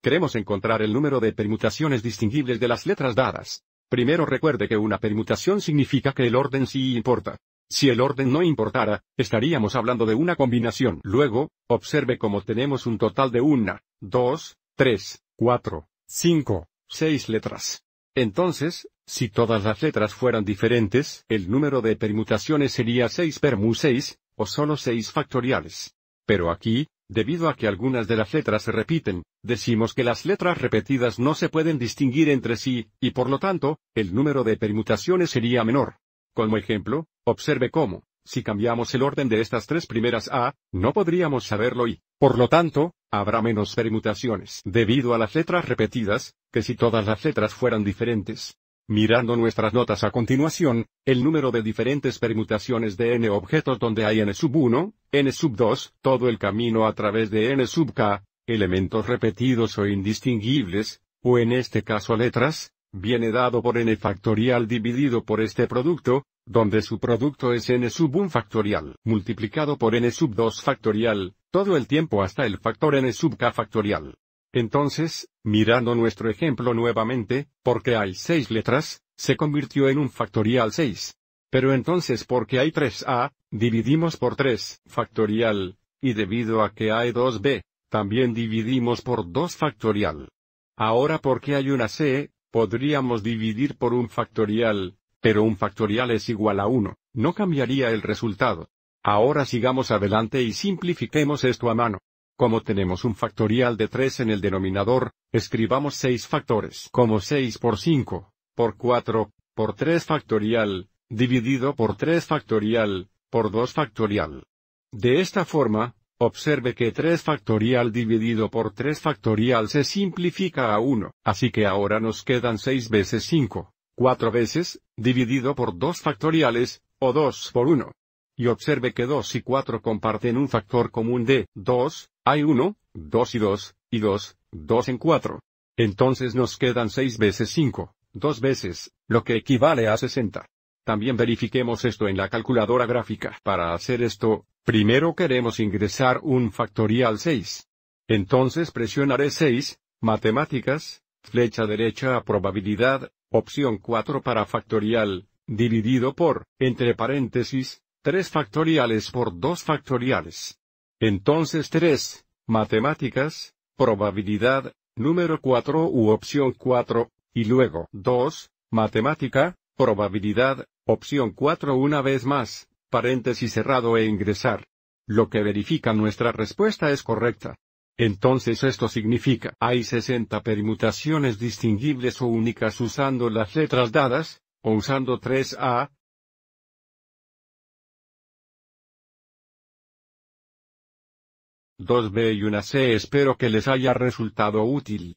queremos encontrar el número de permutaciones distinguibles de las letras dadas. Primero recuerde que una permutación significa que el orden sí importa. Si el orden no importara, estaríamos hablando de una combinación. Luego, observe cómo tenemos un total de una, dos, tres, cuatro, cinco, seis letras. Entonces, si todas las letras fueran diferentes, el número de permutaciones sería 6 permu 6, o solo 6 factoriales. Pero aquí, Debido a que algunas de las letras se repiten, decimos que las letras repetidas no se pueden distinguir entre sí, y por lo tanto, el número de permutaciones sería menor. Como ejemplo, observe cómo, si cambiamos el orden de estas tres primeras A, no podríamos saberlo y, por lo tanto, habrá menos permutaciones debido a las letras repetidas, que si todas las letras fueran diferentes. Mirando nuestras notas a continuación, el número de diferentes permutaciones de n objetos donde hay n sub 1, n sub 2, todo el camino a través de n sub k, elementos repetidos o indistinguibles, o en este caso letras, viene dado por n factorial dividido por este producto, donde su producto es n sub 1 factorial multiplicado por n sub 2 factorial, todo el tiempo hasta el factor n sub k factorial. Entonces, mirando nuestro ejemplo nuevamente, porque hay seis letras, se convirtió en un factorial 6. Pero entonces porque hay 3a, dividimos por 3 factorial, y debido a que hay 2b, también dividimos por 2 factorial. Ahora porque hay una c, podríamos dividir por un factorial, pero un factorial es igual a 1, no cambiaría el resultado. Ahora sigamos adelante y simplifiquemos esto a mano. Como tenemos un factorial de 3 en el denominador, escribamos 6 factores como 6 por 5, por 4, por 3 factorial, dividido por 3 factorial, por 2 factorial. De esta forma, observe que 3 factorial dividido por 3 factorial se simplifica a 1, así que ahora nos quedan 6 veces 5, 4 veces, dividido por 2 factoriales, o 2 por 1 y observe que 2 y 4 comparten un factor común de 2, hay 1, 2 y 2, y 2, 2 en 4. Entonces nos quedan 6 veces 5, 2 veces, lo que equivale a 60. También verifiquemos esto en la calculadora gráfica. Para hacer esto, primero queremos ingresar un factorial 6. Entonces presionaré 6, matemáticas, flecha derecha a probabilidad, opción 4 para factorial, dividido por, entre paréntesis, 3 factoriales por 2 factoriales. Entonces 3, matemáticas, probabilidad, número 4 u opción 4, y luego 2, matemática, probabilidad, opción 4 una vez más, paréntesis cerrado e ingresar. Lo que verifica nuestra respuesta es correcta. Entonces esto significa hay 60 permutaciones distinguibles o únicas usando las letras dadas, o usando 3A, 2B y una C. Espero que les haya resultado útil.